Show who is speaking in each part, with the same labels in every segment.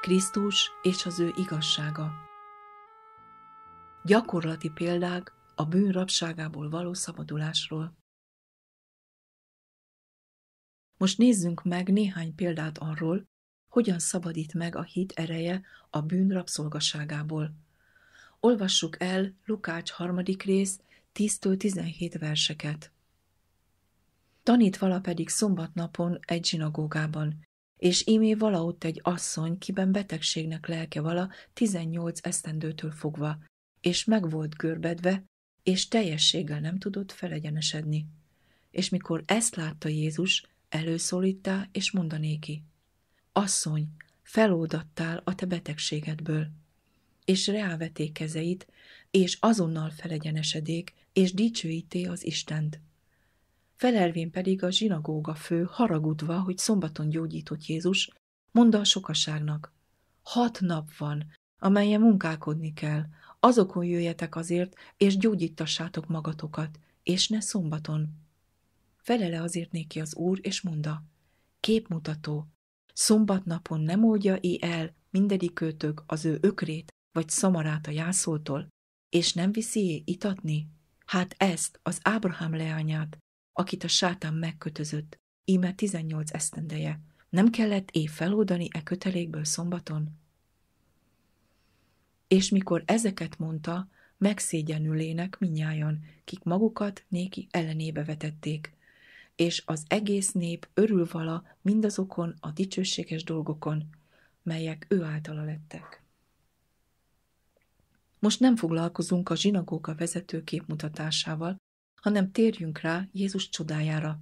Speaker 1: Krisztus és az ő igazsága. Gyakorlati példák a bűn rabságából való szabadulásról. Most nézzünk meg néhány példát arról, hogyan szabadít meg a hit ereje a bűn rabszolgaságából. Olvassuk el Lukács harmadik rész 10-17 verseket. Tanítvala pedig szombatnapon egy zsinagógában, és ímé valahogy egy asszony, kiben betegségnek lelke vala 18 esztendőtől fogva, és meg volt görbedve, és teljességgel nem tudott felegyenesedni. És mikor ezt látta Jézus, előszólítá és mondanéki. Asszony, feloldattál a te betegségedből. És reáveté kezeit, és azonnal felegyenesedék, és dicsőíté az Istent felelvén pedig a zsinagóga fő haragudva, hogy szombaton gyógyított Jézus, mondta a sokaságnak, hat nap van, amelyen munkálkodni kell, azokon jöjjetek azért, és gyógyítassátok magatokat, és ne szombaton. Felele azért néki az úr, és mondta: képmutató, szombatnapon nem oldja é el mindegyikőtök az ő ökrét, vagy szamarát a jászoltól, és nem viszi é itatni? Hát ezt, az Ábrahám leányát, akit a sátán megkötözött, íme 18 esztendeje. Nem kellett év feloldani e kötelékből szombaton? És mikor ezeket mondta, megszégyenülének minnyájan, kik magukat néki ellenébe vetették, és az egész nép örül vala mindazokon a dicsőséges dolgokon, melyek ő általa lettek. Most nem foglalkozunk a zsinagóga vezető képmutatásával, hanem térjünk rá Jézus csodájára.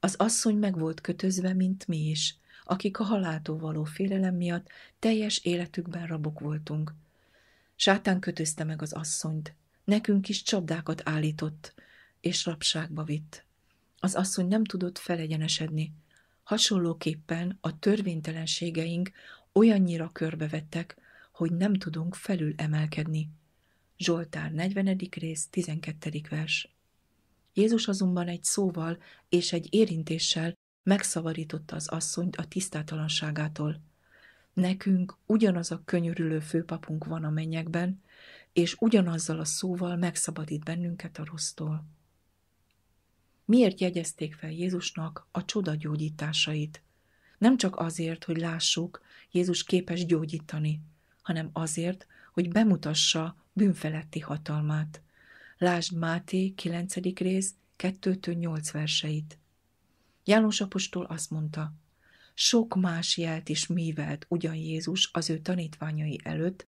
Speaker 1: Az asszony meg volt kötözve, mint mi is, akik a haláltól való félelem miatt teljes életükben rabok voltunk. Sátán kötözte meg az asszonyt, nekünk is csapdákat állított, és rabságba vitt. Az asszony nem tudott felegyenesedni. Hasonlóképpen a törvénytelenségeink olyannyira körbevettek, hogy nem tudunk felül emelkedni. Zsoltár 40. rész, 12. vers. Jézus azonban egy szóval és egy érintéssel megszavarította az asszonyt a tisztátalanságától. Nekünk ugyanaz a könyörülő főpapunk van a mennyekben, és ugyanazzal a szóval megszabadít bennünket a rossztól. Miért jegyezték fel Jézusnak a csoda gyógyításait? Nem csak azért, hogy lássuk, Jézus képes gyógyítani, hanem azért, hogy bemutassa bűnfeletti hatalmát – Lásd Máté 9. rész 2-8 verseit. János apostol azt mondta, sok más jelt is mivelt ugyan Jézus az ő tanítványai előtt,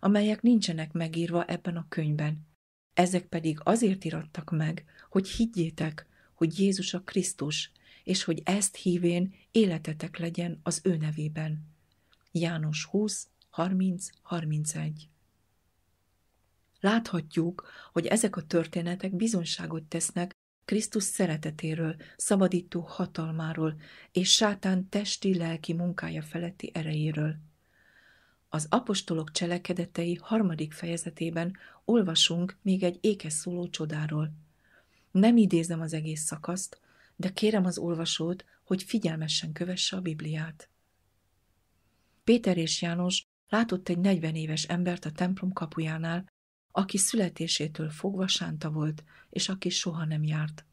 Speaker 1: amelyek nincsenek megírva ebben a könyvben. Ezek pedig azért irattak meg, hogy higgyétek, hogy Jézus a Krisztus, és hogy ezt hívén életetek legyen az ő nevében. János 20, 30, 31 Láthatjuk, hogy ezek a történetek bizonságot tesznek Krisztus szeretetéről, szabadító hatalmáról és sátán testi-lelki munkája feletti erejéről. Az apostolok cselekedetei harmadik fejezetében olvasunk még egy ékes szóló csodáról. Nem idézem az egész szakaszt, de kérem az olvasót, hogy figyelmesen kövesse a Bibliát. Péter és János látott egy 40 éves embert a templom kapujánál, aki születésétől fogva sánta volt, és aki soha nem járt.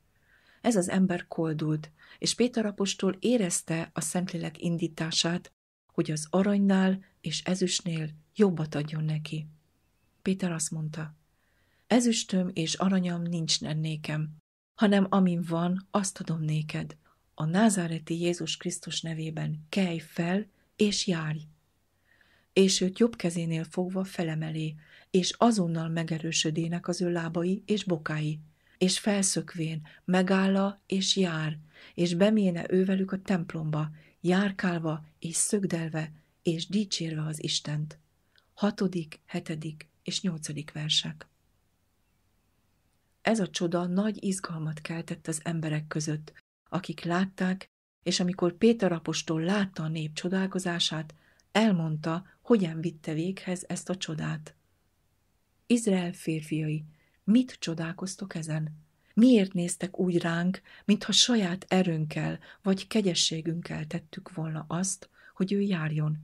Speaker 1: Ez az ember koldult, és Péter apostol érezte a Szentlélek indítását, hogy az aranynál és ezüstnél jobbat adjon neki. Péter azt mondta, ezüstöm és aranyam nincs nekem, hanem amin van, azt adom néked. A názáreti Jézus Krisztus nevében kelj fel és járj! És őt jobb kezénél fogva felemelé, és azonnal megerősödének az ő lábai és bokái, és felszökvén megálla és jár, és beméne ővelük a templomba, járkálva és szögdelve, és dicsérve az Istent. Hatodik, hetedik és nyolcadik versek. Ez a csoda nagy izgalmat keltett az emberek között, akik látták, és amikor Péter apostol látta a nép csodálkozását, elmondta, hogyan vitte véghez ezt a csodát. Izrael férfiai, mit csodálkoztok ezen? Miért néztek úgy ránk, mintha saját erőnkkel vagy kegyességünkkel tettük volna azt, hogy ő járjon?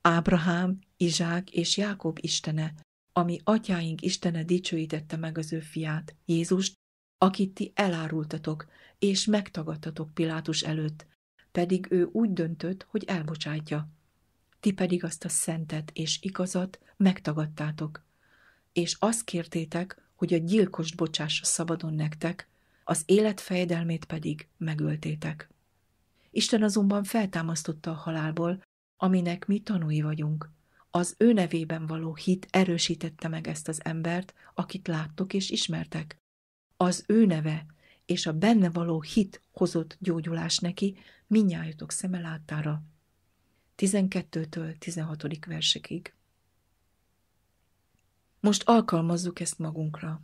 Speaker 1: Ábrahám, Izsák és Jákob istene, ami atyáink istene dicsőítette meg az ő fiát, Jézust, akit ti elárultatok és megtagadtatok Pilátus előtt, pedig ő úgy döntött, hogy elbocsátja. Ti pedig azt a szentet és igazat megtagadtátok, és azt kértétek, hogy a gyilkost bocsássa szabadon nektek, az élet fejedelmét pedig megöltétek. Isten azonban feltámasztotta a halálból, aminek mi tanúi vagyunk. Az ő nevében való hit erősítette meg ezt az embert, akit láttok és ismertek. Az ő neve és a benne való hit hozott gyógyulás neki minnyájatok szeme láttára. 12-től 16. versekig. Most alkalmazzuk ezt magunkra.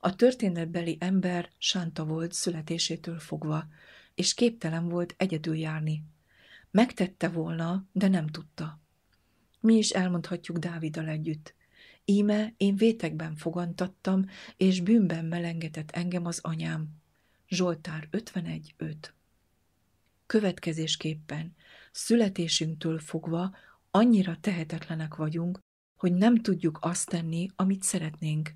Speaker 1: A történetbeli ember sánta volt születésétől fogva, és képtelen volt egyedül járni. Megtette volna, de nem tudta. Mi is elmondhatjuk Dáviddal együtt. Íme én vétekben fogantattam, és bűnben melengetett engem az anyám. Zsoltár 51.5 Következésképpen, születésünktől fogva annyira tehetetlenek vagyunk, hogy nem tudjuk azt tenni, amit szeretnénk.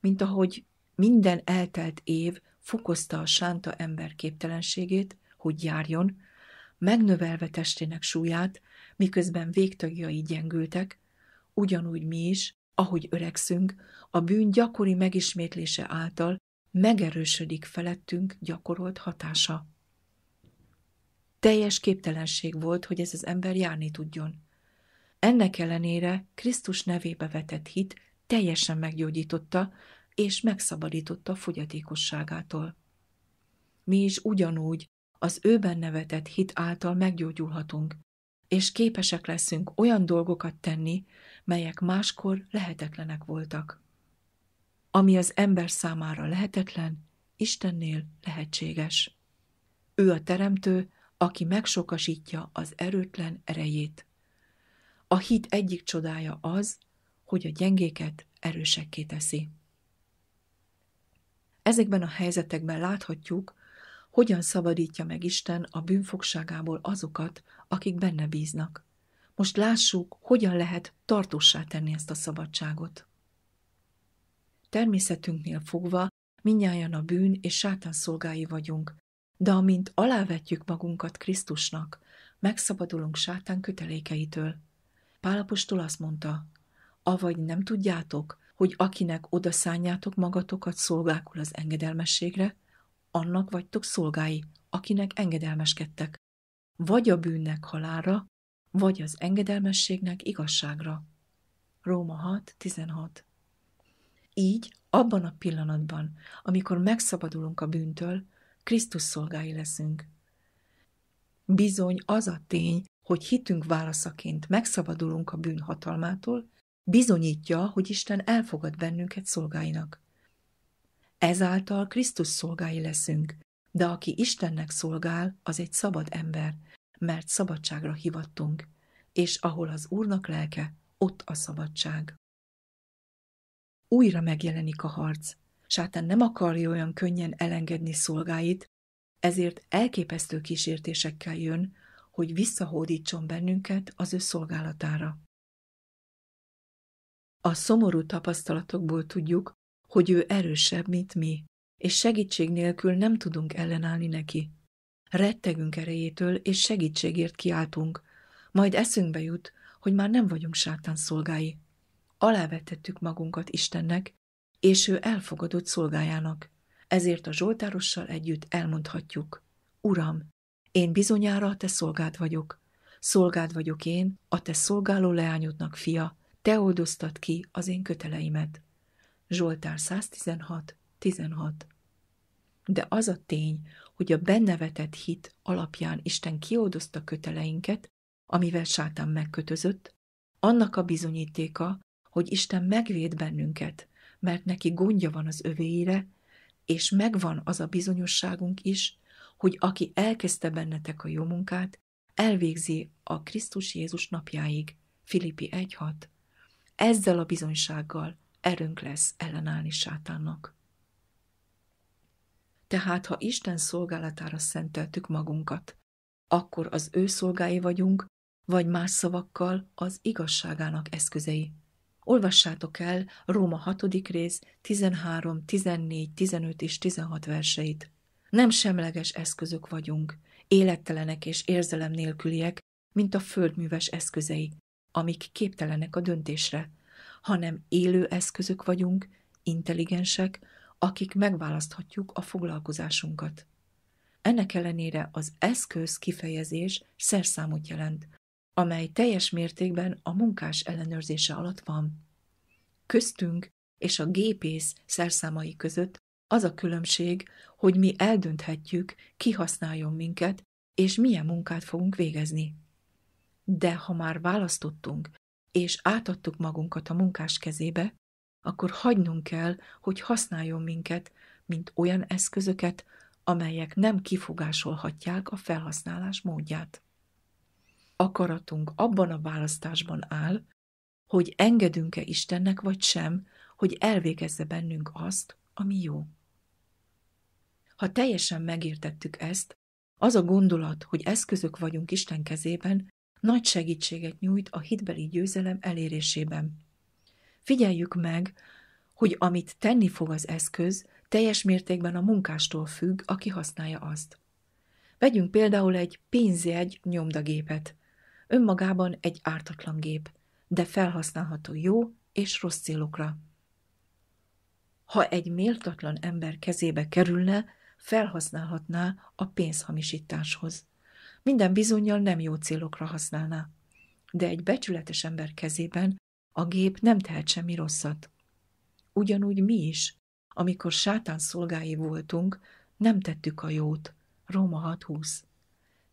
Speaker 1: Mint ahogy minden eltelt év fokozta a sánta ember képtelenségét, hogy járjon, megnövelve testének súlyát, miközben végtagjai gyengültek, ugyanúgy mi is, ahogy öregszünk, a bűn gyakori megismétlése által megerősödik felettünk gyakorolt hatása. Teljes képtelenség volt, hogy ez az ember járni tudjon. Ennek ellenére Krisztus nevébe vetett hit teljesen meggyógyította és megszabadította fogyatékosságától. Mi is ugyanúgy az őben nevetett hit által meggyógyulhatunk, és képesek leszünk olyan dolgokat tenni, melyek máskor lehetetlenek voltak. Ami az ember számára lehetetlen, Istennél lehetséges. Ő a teremtő, aki megsokasítja az erőtlen erejét. A hit egyik csodája az, hogy a gyengéket erősekké teszi. Ezekben a helyzetekben láthatjuk, hogyan szabadítja meg Isten a bűnfogságából azokat, akik benne bíznak. Most lássuk, hogyan lehet tartósá tenni ezt a szabadságot. Természetünknél fogva minnyáján a bűn és sátán szolgái vagyunk, de amint alávetjük magunkat Krisztusnak, megszabadulunk sátán kötelékeitől – Pálapostól azt mondta, avagy nem tudjátok, hogy akinek odaszánjátok magatokat szolgákul az engedelmességre, annak vagytok szolgái, akinek engedelmeskedtek, vagy a bűnnek halára, vagy az engedelmességnek igazságra. Róma 6.16 Így, abban a pillanatban, amikor megszabadulunk a bűntől, Krisztus szolgái leszünk. Bizony az a tény, hogy hitünk válaszaként megszabadulunk a bűn hatalmától, bizonyítja, hogy Isten elfogad bennünket szolgáinak. Ezáltal Krisztus szolgái leszünk, de aki Istennek szolgál, az egy szabad ember, mert szabadságra hivattunk, és ahol az Úrnak lelke, ott a szabadság. Újra megjelenik a harc. Sátán nem akarja olyan könnyen elengedni szolgáit, ezért elképesztő kísértésekkel jön, hogy visszahódítson bennünket az ő szolgálatára. A szomorú tapasztalatokból tudjuk, hogy ő erősebb, mint mi, és segítség nélkül nem tudunk ellenállni neki. Rettegünk erejétől, és segítségért kiáltunk, majd eszünkbe jut, hogy már nem vagyunk sátán szolgái. Alávetettük magunkat Istennek, és ő elfogadott szolgájának. Ezért a Zsoltárossal együtt elmondhatjuk, Uram, én bizonyára a te szolgád vagyok. Szolgád vagyok én, a te szolgáló leányodnak fia, te oldoztad ki az én köteleimet. Zsoltár 116. 16. De az a tény, hogy a bennevetett hit alapján Isten kioldozta köteleinket, amivel sátán megkötözött, annak a bizonyítéka, hogy Isten megvéd bennünket, mert neki gondja van az övéire, és megvan az a bizonyosságunk is, hogy aki elkezdte bennetek a jó munkát, elvégzi a Krisztus Jézus napjáig, Filippi 1.6. Ezzel a bizonysággal erőnk lesz ellenállni sátánnak. Tehát, ha Isten szolgálatára szenteltük magunkat, akkor az ő szolgái vagyunk, vagy más szavakkal az igazságának eszközei. Olvassátok el Róma 6. rész 13, 14, 15 és 16 verseit. Nem semleges eszközök vagyunk, élettelenek és érzelem nélküliek, mint a földműves eszközei, amik képtelenek a döntésre, hanem élő eszközök vagyunk, intelligensek, akik megválaszthatjuk a foglalkozásunkat. Ennek ellenére az eszköz kifejezés szerszámot jelent, amely teljes mértékben a munkás ellenőrzése alatt van. Köztünk és a gépész szerszámai között az a különbség, hogy mi eldönthetjük, ki használjon minket, és milyen munkát fogunk végezni. De ha már választottunk, és átadtuk magunkat a munkás kezébe, akkor hagynunk kell, hogy használjon minket, mint olyan eszközöket, amelyek nem kifogásolhatják a felhasználás módját. Akaratunk abban a választásban áll, hogy engedünk-e Istennek vagy sem, hogy elvégezze bennünk azt, ami jó. Ha teljesen megértettük ezt, az a gondolat, hogy eszközök vagyunk Isten kezében, nagy segítséget nyújt a hitbeli győzelem elérésében. Figyeljük meg, hogy amit tenni fog az eszköz, teljes mértékben a munkástól függ, aki használja azt. Vegyünk például egy pénzjegy nyomdagépet. Önmagában egy ártatlan gép, de felhasználható jó és rossz célokra. Ha egy méltatlan ember kezébe kerülne, felhasználhatná a pénzhamisításhoz. Minden bizonyal nem jó célokra használná. De egy becsületes ember kezében a gép nem tehet semmi rosszat. Ugyanúgy mi is, amikor sátán szolgái voltunk, nem tettük a jót. Róma 6.20.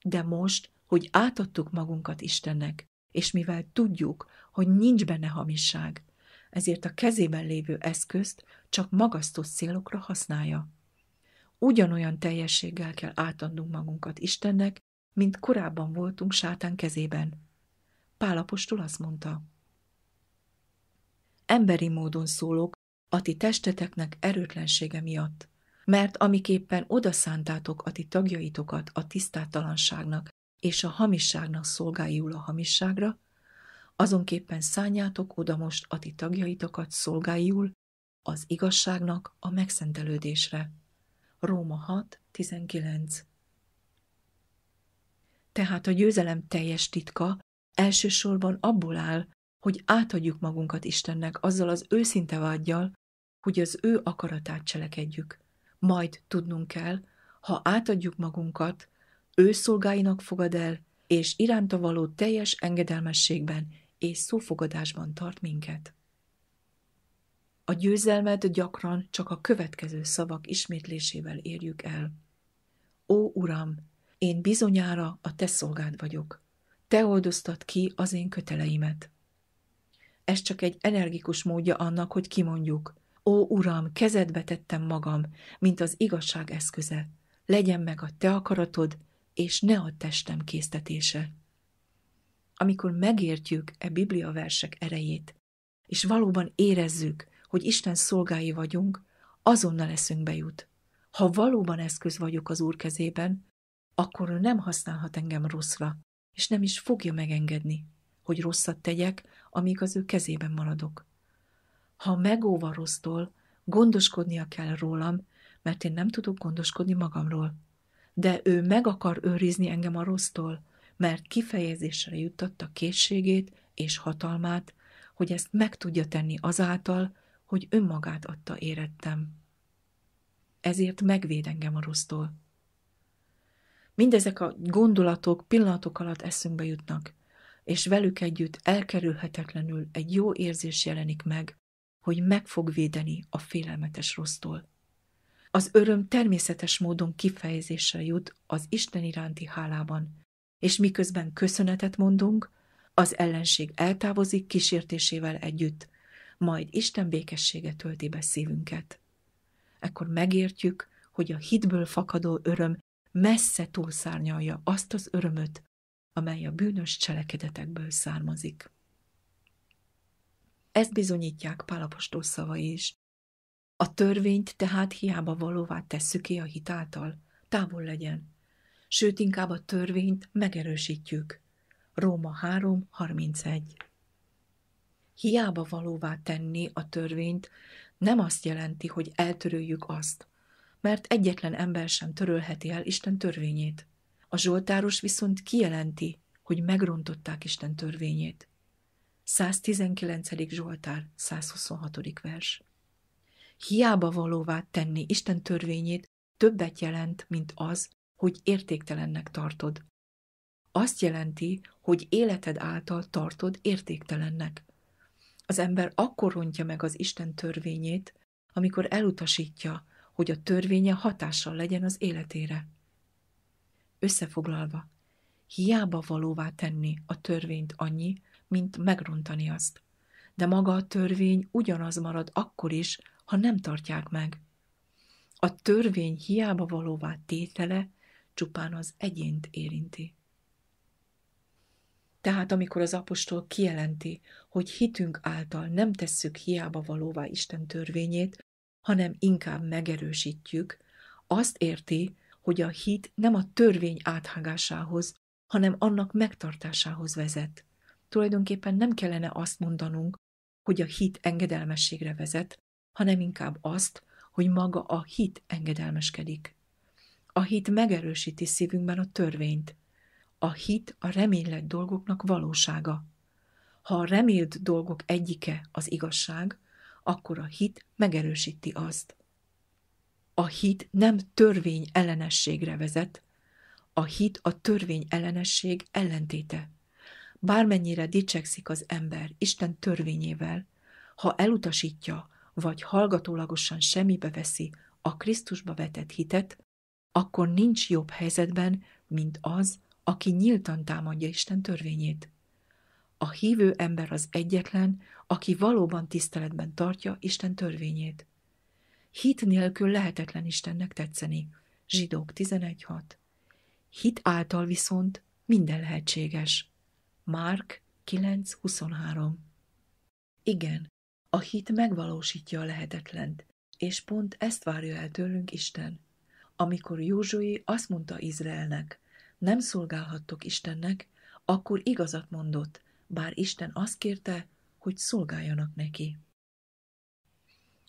Speaker 1: De most, hogy átadtuk magunkat Istennek, és mivel tudjuk, hogy nincs benne hamisság, ezért a kezében lévő eszközt csak magasztos célokra használja ugyanolyan teljességgel kell átadnunk magunkat Istennek, mint korábban voltunk sátán kezében. Pálapostól azt mondta. Emberi módon szólok a ti testeteknek erőtlensége miatt, mert amiképpen odaszántátok a ti tagjaitokat a tisztátalanságnak és a hamisságnak szolgáljul a hamisságra, azonképpen szánjátok oda most a ti tagjaitokat szolgáljul az igazságnak a megszentelődésre. Róma 6, 19. Tehát a győzelem teljes titka elsősorban abból áll, hogy átadjuk magunkat Istennek azzal az őszinte vágyjal, hogy az ő akaratát cselekedjük. Majd tudnunk kell, ha átadjuk magunkat, ő szolgáinak fogad el, és iránta való teljes engedelmességben és szófogadásban tart minket. A győzelmet gyakran csak a következő szavak ismétlésével érjük el. Ó Uram, én bizonyára a te szolgád vagyok. Te oldoztad ki az én köteleimet. Ez csak egy energikus módja annak, hogy kimondjuk. Ó Uram, kezedbe tettem magam, mint az igazság eszköze. Legyen meg a te akaratod, és ne a testem késztetése. Amikor megértjük e Biblia versek erejét, és valóban érezzük, hogy Isten szolgái vagyunk, azonnal eszünkbe jut. Ha valóban eszköz vagyok az Úr kezében, akkor ő nem használhat engem rosszra, és nem is fogja megengedni, hogy rosszat tegyek, amíg az ő kezében maradok. Ha megóva rossztól, gondoskodnia kell rólam, mert én nem tudok gondoskodni magamról. De ő meg akar őrizni engem a rossztól, mert kifejezésre juttatta készségét és hatalmát, hogy ezt meg tudja tenni azáltal, hogy önmagát adta érettem. Ezért megvéd engem a rossztól. Mindezek a gondolatok pillanatok alatt eszünkbe jutnak, és velük együtt elkerülhetetlenül egy jó érzés jelenik meg, hogy meg fog védeni a félelmetes rossztól. Az öröm természetes módon kifejezésre jut az Isten iránti hálában, és miközben köszönetet mondunk, az ellenség eltávozik kísértésével együtt, majd Isten békessége tölti be szívünket. Ekkor megértjük, hogy a hitből fakadó öröm messze túlszárnyalja azt az örömöt, amely a bűnös cselekedetekből származik. Ezt bizonyítják Pálapostó szavai is. A törvényt tehát hiába valóvá tesszük ki a által, távol legyen. Sőt, inkább a törvényt megerősítjük. Róma 3.31 hiába valóvá tenni a törvényt, nem azt jelenti, hogy eltöröljük azt, mert egyetlen ember sem törölheti el Isten törvényét. A Zsoltáros viszont kijelenti, hogy megrontották Isten törvényét. 119. Zsoltár, 126. vers. Hiába valóvá tenni Isten törvényét többet jelent, mint az, hogy értéktelennek tartod. Azt jelenti, hogy életed által tartod értéktelennek. Az ember akkor rontja meg az Isten törvényét, amikor elutasítja, hogy a törvénye hatással legyen az életére. Összefoglalva, hiába valóvá tenni a törvényt annyi, mint megrontani azt. De maga a törvény ugyanaz marad akkor is, ha nem tartják meg. A törvény hiába valóvá tétele csupán az egyént érinti. Tehát amikor az apostol kijelenti, hogy hitünk által nem tesszük hiába valóvá Isten törvényét, hanem inkább megerősítjük, azt érti, hogy a hit nem a törvény áthágásához, hanem annak megtartásához vezet. Tulajdonképpen nem kellene azt mondanunk, hogy a hit engedelmességre vezet, hanem inkább azt, hogy maga a hit engedelmeskedik. A hit megerősíti szívünkben a törvényt, a hit a reménylet dolgoknak valósága. Ha a remélt dolgok egyike az igazság, akkor a hit megerősíti azt. A hit nem törvény ellenességre vezet, a hit a törvény ellenesség ellentéte. Bármennyire dicsekszik az ember Isten törvényével, ha elutasítja, vagy hallgatólagosan semmibe veszi a Krisztusba vetett hitet, akkor nincs jobb helyzetben, mint az, aki nyíltan támadja Isten törvényét. A hívő ember az egyetlen, aki valóban tiszteletben tartja Isten törvényét. Hit nélkül lehetetlen Istennek tetszeni. Zsidók 11.6. Hit által viszont minden lehetséges. Márk 9.23. Igen, a hit megvalósítja a lehetetlent, és pont ezt várja el tőlünk Isten. Amikor Józsui azt mondta Izraelnek, nem szolgálhattok Istennek, akkor igazat mondott, bár Isten azt kérte, hogy szolgáljanak neki.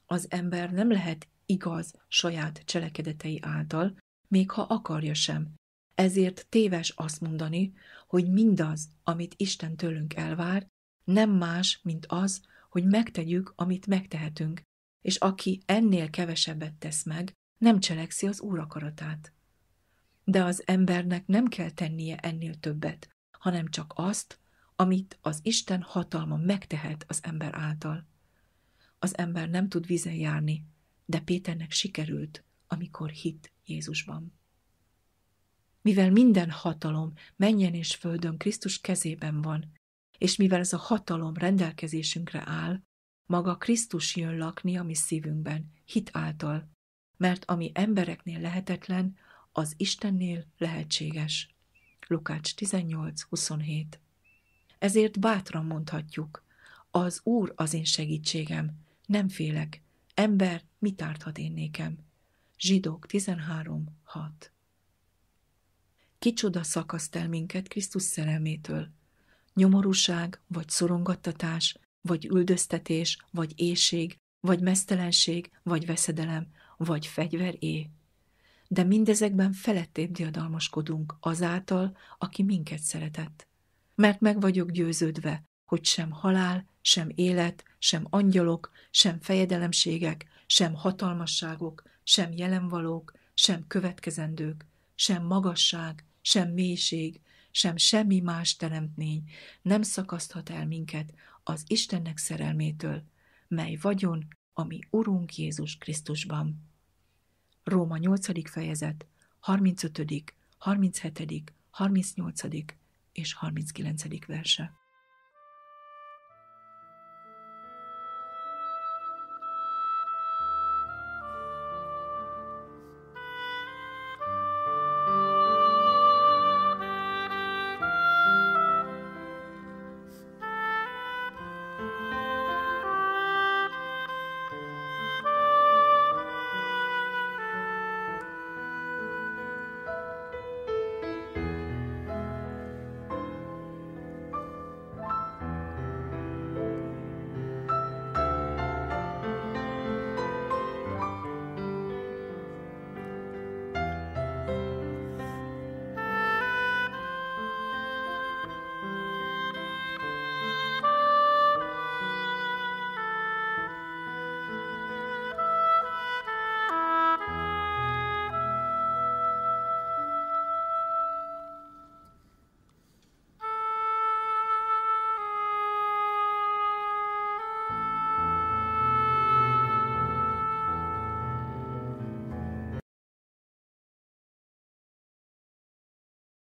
Speaker 1: Az ember nem lehet igaz saját cselekedetei által, még ha akarja sem. Ezért téves azt mondani, hogy mindaz, amit Isten tőlünk elvár, nem más, mint az, hogy megtegyük, amit megtehetünk, és aki ennél kevesebbet tesz meg, nem cselekszi az Úr akaratát de az embernek nem kell tennie ennél többet, hanem csak azt, amit az Isten hatalma megtehet az ember által. Az ember nem tud vízen járni, de Péternek sikerült, amikor hit Jézusban. Mivel minden hatalom menjen és földön Krisztus kezében van, és mivel ez a hatalom rendelkezésünkre áll, maga Krisztus jön lakni a mi szívünkben, hit által, mert ami embereknél lehetetlen, az Istennél lehetséges. Lukács 18.27 Ezért bátran mondhatjuk, az Úr az én segítségem, nem félek, ember mit árthat én nékem? Zsidók 13.6 Kicsoda szakaszt el minket Krisztus szerelmétől. Nyomorúság, vagy szorongattatás, vagy üldöztetés, vagy éjség, vagy mesztelenség, vagy veszedelem, vagy fegyveré de mindezekben felettébb diadalmaskodunk azáltal, aki minket szeretett. Mert meg vagyok győződve, hogy sem halál, sem élet, sem angyalok, sem fejedelemségek, sem hatalmasságok, sem jelenvalók, sem következendők, sem magasság, sem mélység, sem semmi más teremtmény nem szakaszthat el minket az Istennek szerelmétől, mely vagyon, ami Urunk Jézus Krisztusban. Róma 8. fejezet, 35., 37., 38. és 39. verse.